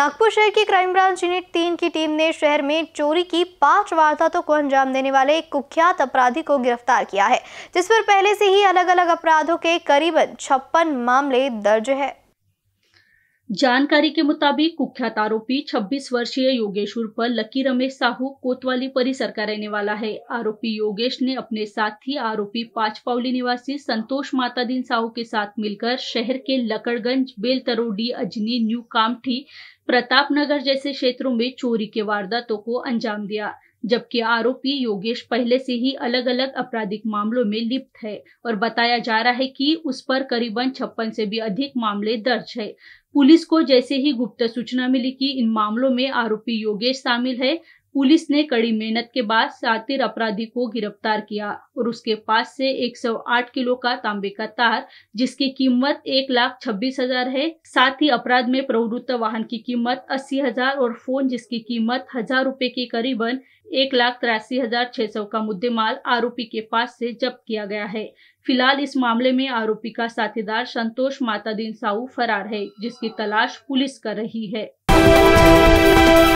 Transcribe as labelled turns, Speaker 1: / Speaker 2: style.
Speaker 1: नागपुर शहर की crime branch unit तीन की टीम ने शहर में चोरी की पांच वारदातों को अंजाम देने वाले एक कुख्यात अपराधी को गिरफ्तार किया है जिस पर पहले से ही अलग अलग अपराधों के करीबन छप्पन मामले दर्ज है
Speaker 2: जानकारी के मुताबिक कुख्यात आरोपी 26 वर्षीय योगेश्वर पर लकी रमेश साहू कोतवाली परिसर का रहने वाला है आरोपी योगेश ने अपने साथी आरोपी पाचपावली निवासी संतोष मातादीन साहू के साथ मिलकर शहर के लकड़गंज बेलतरोडी अजनी न्यू कामठी प्रतापनगर जैसे क्षेत्रों में चोरी के वारदातों को अंजाम दिया जबकि आरोपी योगेश पहले से ही अलग अलग आपराधिक मामलों में लिप्त है और बताया जा रहा है कि उस पर करीबन छप्पन से भी अधिक मामले दर्ज है पुलिस को जैसे ही गुप्त सूचना मिली कि इन मामलों में आरोपी योगेश शामिल है पुलिस ने कड़ी मेहनत के बाद सातिर अपराधी को गिरफ्तार किया और उसके पास से 108 किलो का तांबे का तार जिसकी कीमत एक लाख छब्बीस हजार है साथ ही अपराध में प्रवृत्त वाहन की कीमत अस्सी हजार और फोन जिसकी कीमत हजार रूपए के करीबन एक लाख तिरासी हजार छह सौ का मुद्देमाल आरोपी के पास से जब्त किया गया है फिलहाल इस मामले में आरोपी का साथीदार संतोष मातादीन साहू फरार है जिसकी तलाश पुलिस कर रही है